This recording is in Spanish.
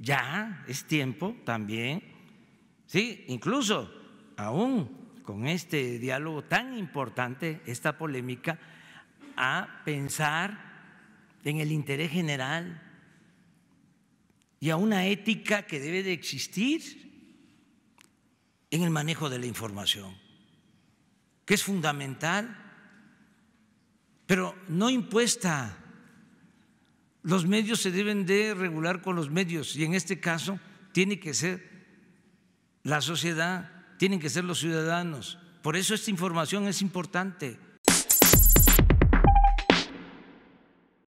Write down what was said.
ya es tiempo también, ¿sí? incluso aún con este diálogo tan importante, esta polémica, a pensar en el interés general y a una ética que debe de existir en el manejo de la información, que es fundamental, pero no impuesta los medios se deben de regular con los medios y en este caso tiene que ser la sociedad, tienen que ser los ciudadanos. Por eso esta información es importante.